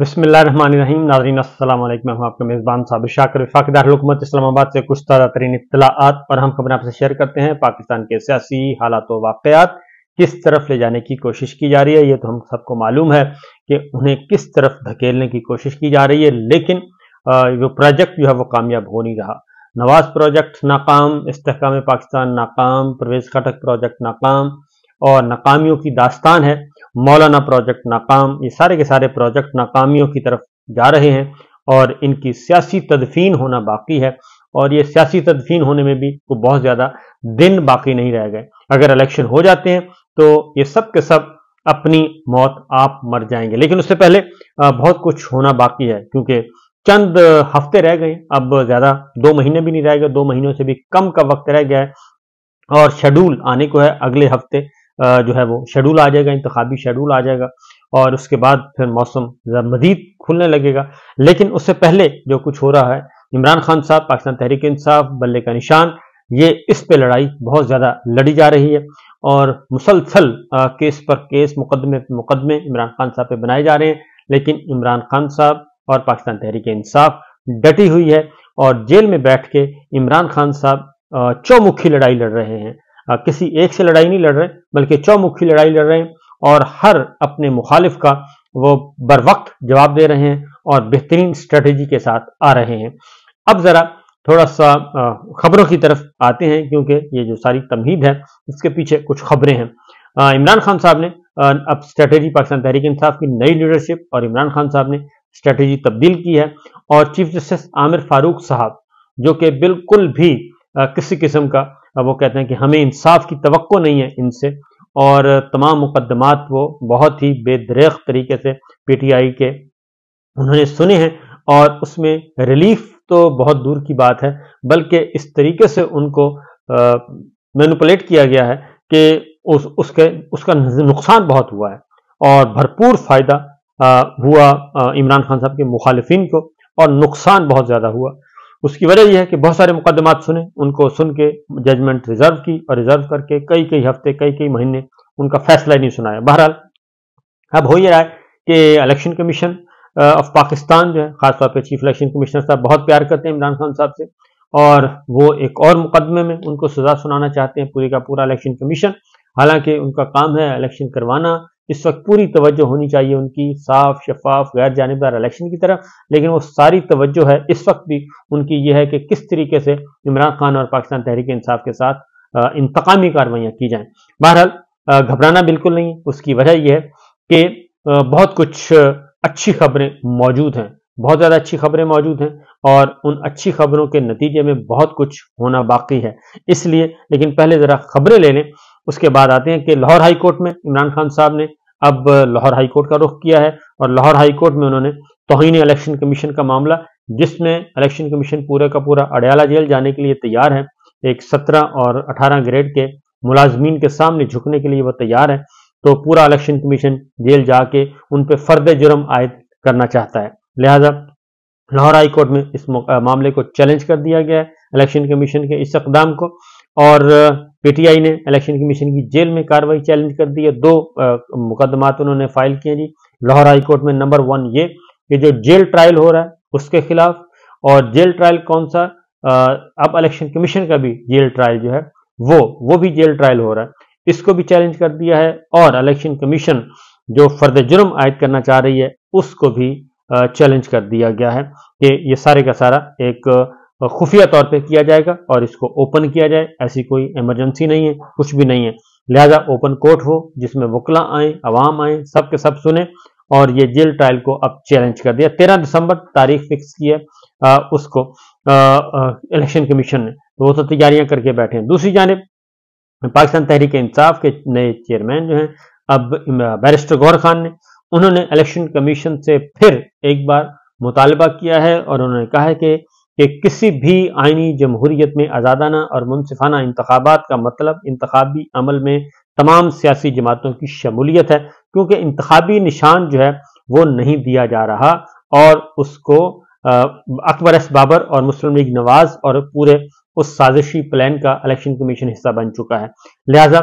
बसमिल रहीम नाजरीन अल्लाम मैं आपका मेज़बान साबि शाकर विफाकदार हुकूमत इस्लामाबाद से कुछ ताज़ा तरीन इतलात और हम खबर आपसे शेयर करते हैं पाकिस्तान के सियासी हालात तो वाकयात किस तरफ ले जाने की कोशिश की जा रही है ये तो हम सबको मालूम है कि उन्हें किस तरफ धकेलने की कोशिश की जा रही है लेकिन वो प्रोजेक्ट जो है वो कामयाब हो नहीं रहा नवाज प्रोजेक्ट नाकाम इसकाम पाकिस्तान नाकाम प्रवेश खटक प्रोजेक्ट नाकाम और नाकामियों की दास्तान है मौलाना प्रोजेक्ट नाकाम ये सारे के सारे प्रोजेक्ट नाकामियों की तरफ जा रहे हैं और इनकी सियासी तदफीन होना बाकी है और ये सियासी तदफीन होने में भी को बहुत ज़्यादा दिन बाकी नहीं रह गए अगर इलेक्शन हो जाते हैं तो ये सब के सब अपनी मौत आप मर जाएंगे लेकिन उससे पहले बहुत कुछ होना बाकी है क्योंकि चंद हफ्ते रह गए अब ज़्यादा दो महीने भी नहीं रह गए दो महीनों से भी कम का वक्त रह गया है और शेड्यूल आने को है अगले हफ्ते जो है वो शेड्यूल आ जाएगा इंतबी शेड्यूल आ जाएगा और उसके बाद फिर मौसम मजीद खुलने लगेगा लेकिन उससे पहले जो कुछ हो रहा है इमरान खान साहब पाकिस्तान तहरीक इंसाफ बल्ले का निशान ये इस पे लड़ाई बहुत ज़्यादा लड़ी जा रही है और मुसलसल केस पर केस मुकदमे पर मुकदमे इमरान खान साहब पे बनाए जा रहे हैं लेकिन इमरान खान साहब और पाकिस्तान तहरीक इंसाफ डटी हुई है और जेल में बैठ के इमरान खान साहब चौमुखी लड़ाई लड़ रहे हैं किसी एक से लड़ाई नहीं लड़ रहे बल्कि चौमुखी लड़ाई लड़ रहे हैं और हर अपने मुखालिफ का वो बर वक्त जवाब दे रहे हैं और बेहतरीन स्ट्रेटेजी के साथ आ रहे हैं अब ज़रा थोड़ा सा खबरों की तरफ आते हैं क्योंकि ये जो सारी तमहीद है इसके पीछे कुछ खबरें हैं इमरान खान साहब ने अब स्ट्रेटेजी पाकिस्तान तहरीक इंसाफ की नई लीडरशिप और इमरान खान साहब ने स्ट्रेटेजी तब्दील की है और चीफ जस्टिस आमिर फारूक साहब जो कि बिल्कुल भी किसी किस्म का अब वो कहते हैं कि हमें इंसाफ की तो नहीं है इनसे और तमाम मुकदमात वो बहुत ही बेदरेख तरीके से पीटीआई के उन्होंने सुने हैं और उसमें रिलीफ तो बहुत दूर की बात है बल्कि इस तरीके से उनको मैनुपलेट किया गया है कि उस उसके उसका नुकसान बहुत हुआ है और भरपूर फायदा हुआ इमरान खान साहब के मुखालफन को और नुकसान बहुत ज़्यादा हुआ उसकी वजह यह है कि बहुत सारे मुकदमात सुने उनको सुन के जजमेंट रिजर्व की और रिजर्व करके कई कई हफ्ते कई कई महीने उनका फैसला ही नहीं सुनाया बहरहाल अब हो ही रहा है कि इलेक्शन कमीशन ऑफ पाकिस्तान जो है खासतौर पर चीफ इलेक्शन कमिश्नर साहब बहुत प्यार करते हैं इमरान खान साहब से और वो एक और मुकदमे में उनको सजा सुनाना चाहते हैं पूरे का पूरा इलेक्शन कमीशन हालांकि उनका काम है इलेक्शन करवाना इस वक्त पूरी तवज्जो होनी चाहिए उनकी साफ शफाफ गैर जानबदार इलेक्शन की तरफ लेकिन वो सारी तवज्जो है इस वक्त भी उनकी यह है कि किस तरीके से इमरान खान और पाकिस्तान तहरीक इंसाफ के साथ इंतकामी कार्रवाइयाँ की जाएँ बहरहाल घबराना बिल्कुल नहीं उसकी वजह यह है कि बहुत कुछ अच्छी खबरें मौजूद हैं बहुत ज़्यादा अच्छी खबरें मौजूद हैं और उन अच्छी खबरों के नतीजे में बहुत कुछ होना बाकी है इसलिए लेकिन पहले ज़रा खबरें ले लें उसके बाद आते हैं कि लाहौर हाई कोर्ट में इमरान खान साहब ने अब लाहौर हाईकोर्ट का रुख किया है और लाहौर हाईकोर्ट में उन्होंने तोहन इलेक्शन कमीशन का मामला जिसमें इलेक्शन कमीशन पूरे का पूरा अडयाला जेल जाने के लिए तैयार है एक सत्रह और अठारह ग्रेड के मुलाजमीन के सामने झुकने के लिए वह तैयार है तो पूरा इलेक्शन कमीशन जेल जाके उन पर फर्द जुर्म आयद करना चाहता है लिहाजा लाहौर हाईकोर्ट में इस मामले को चैलेंज कर दिया गया है इलेक्शन कमीशन के इस इकदाम को और पीटीआई ने इलेक्शन कमीशन की जेल में कार्रवाई चैलेंज कर दी है दो मुकदमात उन्होंने फाइल किए जी लाहौर हाईकोर्ट में नंबर वन ये कि जो जेल ट्रायल हो रहा है उसके खिलाफ और जेल ट्रायल कौन सा अब इलेक्शन कमीशन का भी जेल ट्रायल जो है वो वो भी जेल ट्रायल हो रहा है इसको भी चैलेंज कर दिया है और इलेक्शन कमीशन जो फर्द जुर्म आयद करना चाह रही है उसको भी चैलेंज कर दिया गया है कि ये सारे का सारा एक खुफिया तौर पे किया जाएगा और इसको ओपन किया जाए ऐसी कोई इमरजेंसी नहीं है कुछ भी नहीं है लिहाजा ओपन कोर्ट हो जिसमें वकला आए आवाम आए सब के सब सुने और ये जेल ट्रायल को अब चैलेंज कर दिया तेरह दिसंबर तारीख फिक्स की है आ, उसको इलेक्शन कमीशन ने तो वो तो तैयारियां करके बैठे हैं दूसरी जानब पाकिस्तान तहरीक इंसाफ के नए चेयरमैन जो हैं अब बैरिस्टर गौर खान ने उन्होंने इलेक्शन कमीशन से फिर एक बार मुतालबा किया है और उन्होंने कहा है कि कि किसी भी आइनी जमहूरीत में आज़ादाना और मुनसिफाना इंतबात का मतलब इंतबी अमल में तमाम सियासी जमातों की शमूलियत है क्योंकि इंतबी निशान जो है वो नहीं दिया जा रहा और उसको अकबर एस बाबर और मुस्लिम लीग नवाज और पूरे उस साजिशी प्लान का इलेक्शन कमीशन हिस्सा बन चुका है लिहाजा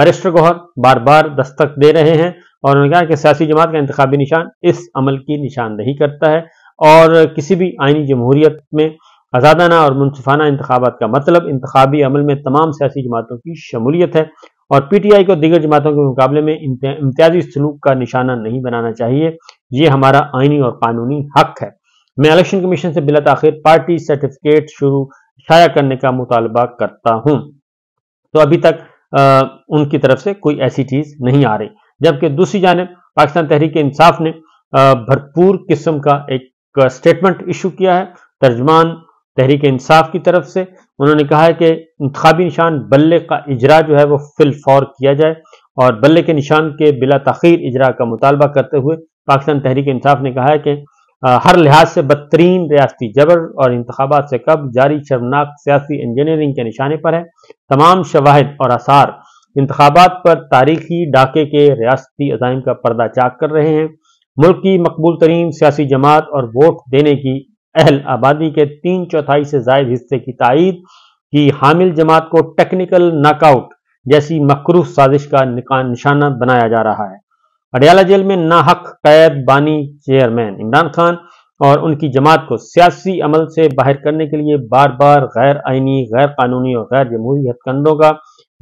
बैरिस्टर गौहर बार बार दस्तक दे रहे हैं और उन्होंने कहा कि सियासी जमात का इंतबी निशान इस अमल की निशानदही करता है और किसी भी आइनी जमहूरीत में आज़ादाना और मुनफाना इंतबात का मतलब इंतबी अमल में तमाम सियासी जमातों की शमूलियत है और पी टी आई को दीगर जमातों के मुकाबले में इम्तियाजी सलूक का निशाना नहीं बनाना चाहिए ये हमारा आइनी और कानूनी हक है मैं इलेक्शन कमीशन से बिला आखिर पार्टी सर्टिफिकेट शुरू शाया करने का मुतालबा करता हूँ तो अभी तक आ, उनकी तरफ से कोई ऐसी चीज़ नहीं आ रही जबकि दूसरी जानब पाकिस्तान तहरीक इंसाफ ने भरपूर किस्म का एक का स्टेटमेंट इशू किया है तर्जमान तहरीक इंसाफ की तरफ से उन्होंने कहा है कि इंतबी निशान बल्ले का इजरा जो है वो फिल फौर किया जाए और बल्ले के निशान के बिला तखीर इजरा का मुतालबा करते हुए पाकिस्तान तहरीक इंसाफ ने कहा है कि हर लिहाज से बदतरीन रियाती जबर और इंतबात से कब जारी शर्मनाक सियासी इंजीनियरिंग के निशाने पर है तमाम शवाहद और आसार इंतबात पर तारीखी डाके के रियाती अजाइम का पर्दा चाक कर रहे हैं मुल्क की मकबूल तरीन सियासी जमात और वोट देने की अहल आबादी के तीन चौथाई से जायद हिस्से की तइद की हामिल जमात को टेक्निकल नाकआउट जैसी मकरू साजिश का निशाना बनाया जा रहा है अडियाला जेल में नाहक कैद बानी चेयरमैन इमरान खान और उनकी जमात को सियासी अमल से बाहर करने के लिए बार बार गैर आइनी गैर कानूनी और गैर जमहूरी हथकंडों का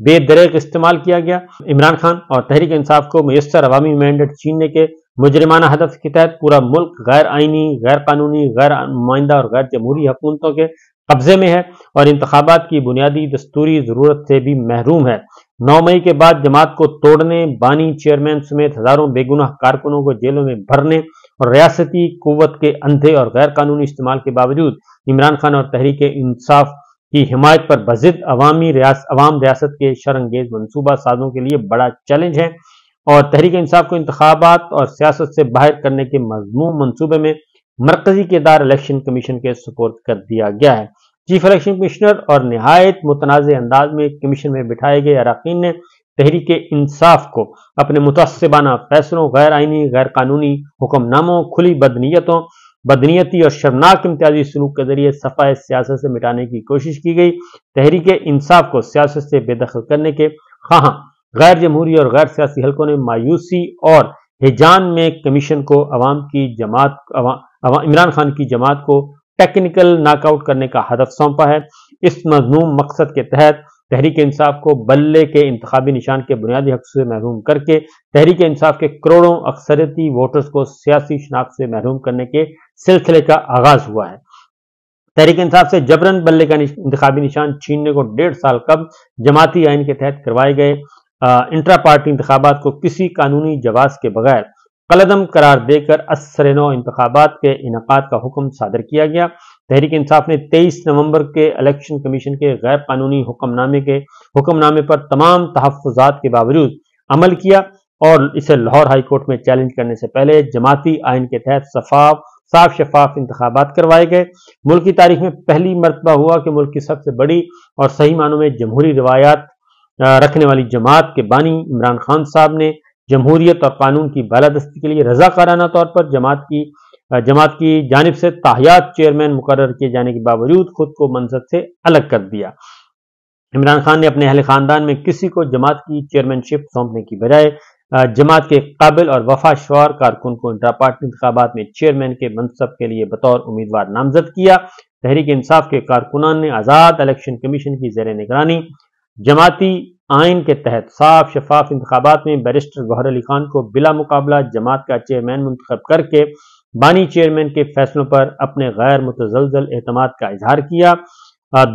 बेदरेक इस्तेमाल किया गया इमरान खान और तहरीक इंसाफ को मयसर अवामी मैंडेट छीनने के मुजरमाना हदफ के तहत पूरा मुल्क गैर आइनी गैर कानूनी गैर नुमाइंदा और गैर जमहूरी हकूमतों के कब्जे में है और इंतबात की बुनियादी दस्तूरी जरूरत से भी महरूम है नौ मई के बाद जमात को तोड़ने बानी चेयरमैन समेत हजारों बेगुनाह कारकुनों को जेलों में भरने और रियासती कुत के अंधे और गैर कानूनी इस्तेमाल के बावजूद इमरान खान और तहरीक इंसाफ की हिमायत पर बजिद अवामी रियास, अवाम रियासत के शरंगेज मनसूबा साजों के लिए बड़ा चैलेंज है और तहरीक इंसाफ को इंतबात और सियासत से बाहर करने के मजमू मनसूबे में मरकजी किरदार इलेक्शन कमीशन के सपोर्ट कर दिया गया है चीफ इलेक्शन कमिश्नर और नहायत मुतनाज़ अंदाज में कमीशन में बिठाए गए अरकान ने तहरीक इंसाफ को अपने मुतसबाना फैसलों गैर आइनी गैर कानूनी हुक्मनामों खुली बदनीयतों बदनीयती और शर्मनाक इम्तियाजी सलूक के जरिए सफाए सियासत से मिटाने की कोशिश की गई तहरीक इंसाफ को सियासत से बेदखल करने के खां गैर जमहूरी और गैर सियासी हलकों ने मायूसी और हिजान में कमीशन को अवाम की जमात इमरान खान की जमात को टेक्निकल नाकआउट करने का हदफ सौंपा है इस मजमूम मकसद के तहत तहरीक इंसाफ को बल्ले के इंतबी निशान के बुनियादी हक से महरूम करके तहरीक इंसाफ के करोड़ों अक्सरती वोटर्स को सियासी शनाख्त से महरूम करने के सिलसिले का आगाज हुआ है तहरीक इंसाफ से जबरन बल्ले का इंतबी निशान छीनने को डेढ़ साल कब जमाती आइन के तहत करवाए गए इंट्रा पार्टी इंतबात को किसी कानूनी जवाब के बगैर कलदम करार देकर असर नौ इंतबात के इनका का हुक्म सादर किया गया तहरीक इंसाफ ने तेईस नवंबर के इलेक्शन कमीशन के गैर कानूनी हुक्मनामे के हुक्मनामे पर तमाम तहफात के बावजूद अमल किया और इसे लाहौर हाईकोर्ट में चैलेंज करने से पहले जमाती आइन के तहत शफाफ साफ शफाफ इंतबात करवाए गए मुल्क की तारीख में पहली मरतबा हुआ कि मुल्क की सबसे बड़ी और सही मानों में जमहूरी रवायात रखने वाली जमात के बानी इमरान खान साहब ने जमहूरियत और कानून की बालादस्ती के लिए रजाकाराना तौर पर जमात की जमात की जानब से ताहियात चेयरमैन मुकर किए जाने के बावजूद खुद को मनसद से अलग कर दिया इमरान खान ने अपने अहल खानदान में किसी को जमात की चेयरमैनशिप सौंपने की बजाय जमात के काबिल और वफा शुवार कारकुन को इंटरा पार्टी इंतबात में चेयरमैन के मनसब के लिए बतौर उम्मीदवार नामजद किया तहरीक इंसाफ के कारकुनान ने आज़ाद इलेक्शन कमीशन की जेर निगरानी जमाती आइन के तहत साफ शफाफ इंतबात में बैरिस्टर गौहर अली खान को बिला मुकाबला जमात का चेयरमैन मुंतब करके बानी चेयरमैन के फैसलों पर अपने गैर मुतजलजल अहतम का इजहार किया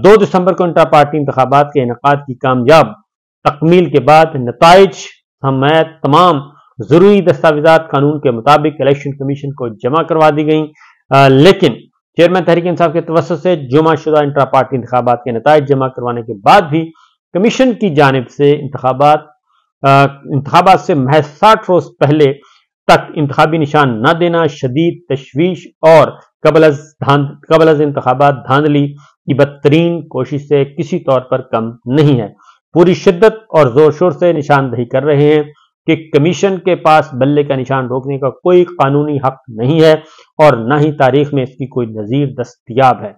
दो दिसंबर को इंटर पार्टी इंतबात के इनका की कामयाब तकमील के बाद नतज समेत तमाम जरूरी दस्तावेजा कानून के मुताबिक इलेक्शन कमीशन को जमा करवा दी गई लेकिन चेयरमैन तहरीक इंसाफ के तवसत से जुमा शुदा पार्टी इंतबात के नतज जमा करवाने के बाद भी कमीशन की जानब से इंतबात इंतबात से महज साठ रोज पहले तक इंतबी निशान न देना शदीद तशवीश और कबल कबल इंतबात धांधली की बदतरीन कोशिश से किसी तौर पर कम नहीं है पूरी शिद्दत और जोर शोर से निशानदही कर रहे हैं कि कमीशन के पास बल्ले का निशान रोकने का कोई कानूनी हक नहीं है और न ही तारीख में इसकी कोई नज़ीर दस्तियाब है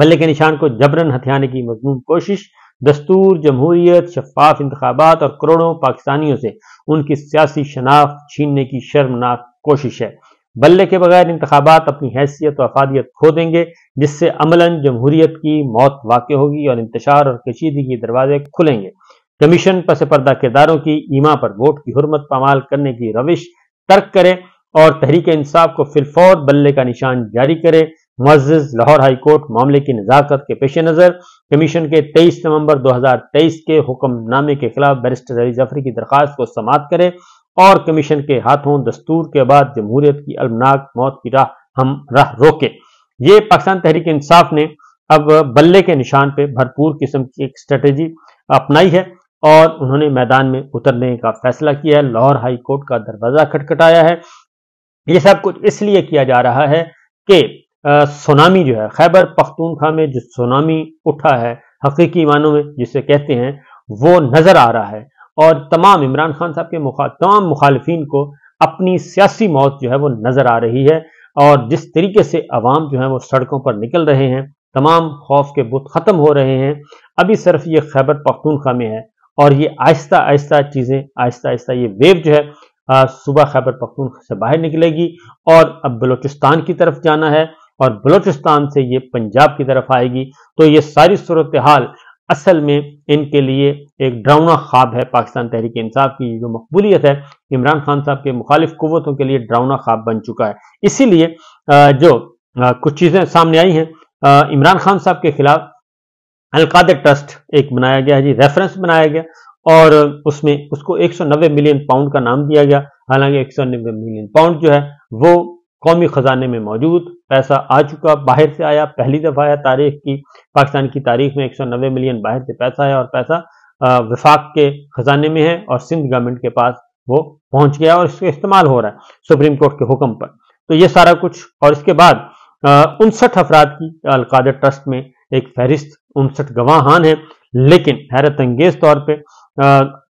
बल्ले के निशान को जबरन हथियाने की मजमून कोशिश दस्तूर जमहूरियत शफाफ इंतबात और करोड़ों पाकिस्तानियों से उनकी सियासी शनाख्त छीनने की शर्मनाक कोशिश है बल्ले के बगैर इंतबात अपनी हैसियत और अफादियत खो देंगे जिससे अमला जमहूरियत की मौत वाक़ होगी और इंतशार और कशीदगी के दरवाजे खुलेंगे कमीशन पस पर्दा किरदारों की ईमा पर वोट की हरमत पामाल करने की रविश तर्क करें और तहरीक इंसाफ को फिलफौर बल्ले का निशान जारी करें मुआज लाहौर हाईकोर्ट मामले की नजाकत के पेश नज़र कमीशन के 23 नवंबर 2023 के हुक्मनामे के खिलाफ बैरिस्टर अली जफरी की दरख्वास्त को समाप्त करे और कमीशन के हाथों दस्तूर के बाद जमहूरियत की अलमनाक मौत की राह हम राह रोके ये पाकिस्तान तहरीक इंसाफ ने अब बल्ले के निशान पर भरपूर किस्म की एक स्ट्रेटेजी अपनाई है और उन्होंने मैदान में उतरने का फैसला किया है लाहौर हाई कोर्ट का दरवाजा खटखटाया है ये सब कुछ इसलिए किया जा रहा है कि सोनामी जो है खैबर पख्तूनखा में जो सोनामी उठा है हकीकी मानों में जिसे कहते हैं वो नजर आ रहा है और तमाम इमरान खान साहब के मुखा, तमाम मुखालफी को अपनी सियासी मौत जो है वो नजर आ रही है और जिस तरीके से अवाम जो है वो सड़कों पर निकल रहे हैं तमाम खौफ के बुत खत्म हो रहे हैं अभी सिर्फ ये खैबर पख्तूनखा में है और ये आहिस्ता आहिस्ता चीज़ें आहिस्ता आहिस्ता ये वेव जो है सुबह खैबर पख्तूनखा से बाहर निकलेगी और अब बलोचिस्तान की तरफ जाना है और बलोचिस्तान से ये पंजाब की तरफ आएगी तो ये सारी सूरत हाल असल में इनके लिए एक ड्राउना ख्वाब है पाकिस्तान तहरीक इंसाफ की जो मकबूलियत है इमरान खान साहब के मुखालिफ कुतों के लिए ड्राउना ख्वाब बन चुका है इसीलिए जो कुछ चीज़ें सामने आई हैं इमरान खान साहब के खिलाफ अलकाद ट्रस्ट एक बनाया गया है जी रेफरेंस बनाया गया और उसमें उसको 190 मिलियन पाउंड का नाम दिया गया हालांकि 190 मिलियन पाउंड जो है वो कौमी खजाने में मौजूद पैसा आ चुका बाहर से आया पहली दफ़ा आया तारीख की पाकिस्तान की तारीख में 190 मिलियन बाहर से पैसा आया और पैसा विफाक के खजाने में है और सिंध गवर्नमेंट के पास वो पहुंच गया और इसका इस्तेमाल हो रहा है सुप्रीम कोर्ट के हुक्म पर तो ये सारा कुछ और इसके बाद उनसठ अफराद की अलकादर ट्रस्ट में एक फहरिस्त उनसठ गवाहान है लेकिन हैरत अंगेज तौर पर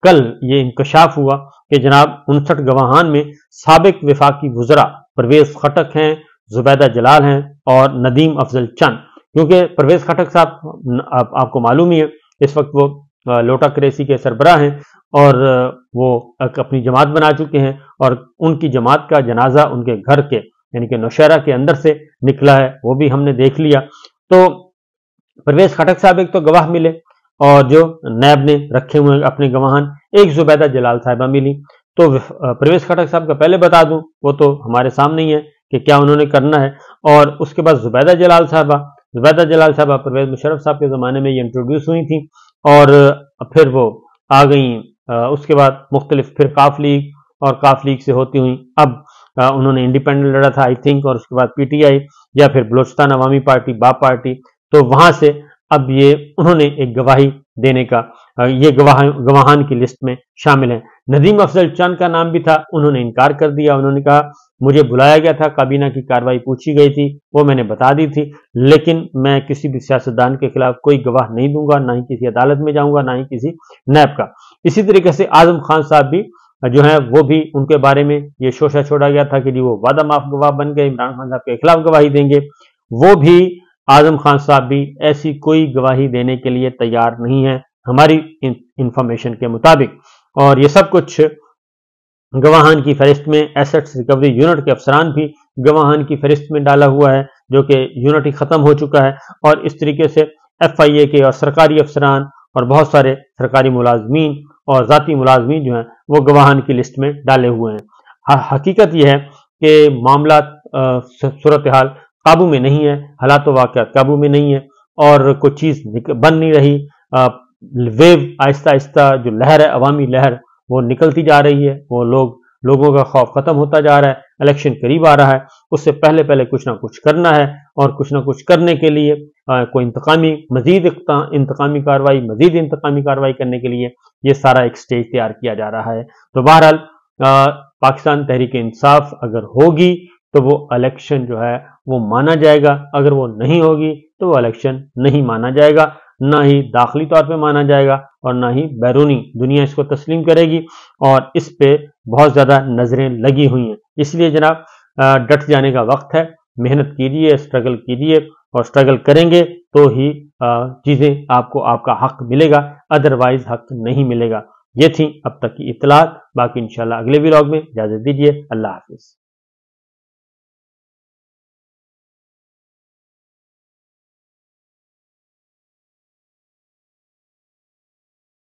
कल ये इंकशाफ हुआ कि जनाब उनसठ गवाहान में सबक विफाकी गुजरा परवेज खटक हैं जुबैदा जलाल हैं और नदीम अफजल चंद क्योंकि परवेज खटक साहब आप, आपको मालूम ही है इस वक्त वो लोटा क्रेसी के सरबराह हैं और वो अपनी जमात बना चुके हैं और उनकी जमात का जनाजा उनके घर के यानी कि नौशहरा के अंदर से निकला है वो भी हमने देख लिया तो परवेज खटक साहब एक तो गवाह मिले और जो नैब ने रखे हुए अपने गवाहन एक जुबैदा जलाल साहिबा मिली तो प्रवेश खटक साहब का पहले बता दूं वो तो हमारे सामने ही है कि क्या उन्होंने करना है और उसके बाद जुबैदा जलाल साहबा जुबैदा जलाल साहबा परवेज मुशरफ साहब के ज़माने में ये इंट्रोड्यूस हुई थी और फिर वो आ गई उसके बाद मुख्तलिफ फिर काफ लीग और काफ लीग से होती हुई अब उन्होंने इंडिपेंडेंट लड़ा था आई थिंक और उसके बाद पीटीआई या फिर बलोचिस्तान अवामी पार्टी बा पार्टी तो वहां से अब ये उन्होंने एक गवाही देने का ये गवाह गवाहान की लिस्ट में शामिल है नदीम अफजल चंद का नाम भी था उन्होंने इनकार कर दिया उन्होंने कहा मुझे बुलाया गया था काबीना की कार्रवाई पूछी गई थी वो मैंने बता दी थी लेकिन मैं किसी भी सियासतदान के खिलाफ कोई गवाह नहीं दूंगा ना ही किसी अदालत में जाऊंगा ना ही किसी नैब का इसी तरीके से आजम खान साहब भी जो है वो भी उनके बारे में ये शोशा छोड़ा गया था कि जी वो वादा माफ गवाह बन गए इमरान खान साहब के खिलाफ गवाही देंगे वो भी आजम खान साहब भी ऐसी कोई गवाही देने के लिए तैयार नहीं है हमारी इंफॉर्मेशन के मुताबिक और ये सब कुछ गवाहान की फहरिस्त में एसेट्स रिकवरी यूनिट के अफसरान भी गवाहान की फहरिस्त में डाला हुआ है जो कि यूनिट ही ख़त्म हो चुका है और इस तरीके से एफ आई ए के और सरकारी अफसरान और बहुत सारे सरकारी मुलाजमीन और ज़ाती मुलाजमी जो हैं वो गवाहान की लिस्ट में डाले हुए हैं हकीकत यह है कि मामला सूरत हाल काबू में नहीं है हालात वाक़ काबू में नहीं है और कोई चीज़ बन नहीं रही वेव आहिस्ता आहिस्ता जो लहर है अवामी लहर वो निकलती जा रही है वो लोग लोगों का खौफ ख़त्म होता जा रहा है इलेक्शन करीब आ रहा है उससे पहले पहले कुछ ना कुछ करना है और कुछ ना कुछ करने के लिए आ, कोई इंतकामी मजीद इंतकामी कार्रवाई मजीद इंतकामी कार्रवाई करने के लिए ये सारा एक स्टेज तैयार किया जा रहा है तो बहरहाल पाकिस्तान तहरीक इंसाफ अगर होगी तो वो इलेक्शन जो है वो माना जाएगा अगर वो नहीं होगी तो वो इलेक्शन नहीं माना जाएगा ना ही दाखिली तौर पे माना जाएगा और ना ही बैरूनी दुनिया इसको तस्लीम करेगी और इस पे बहुत ज़्यादा नज़रें लगी हुई हैं इसलिए जनाब डट जाने का वक्त है मेहनत कीजिए स्ट्रगल कीजिए और स्ट्रगल करेंगे तो ही चीज़ें आपको आपका हक मिलेगा अदरवाइज हक नहीं मिलेगा ये थी अब तक की इतलात बाकी इंशाल्लाह अगले व्लॉग में इजाज़त दीजिए अल्लाह हाफिज़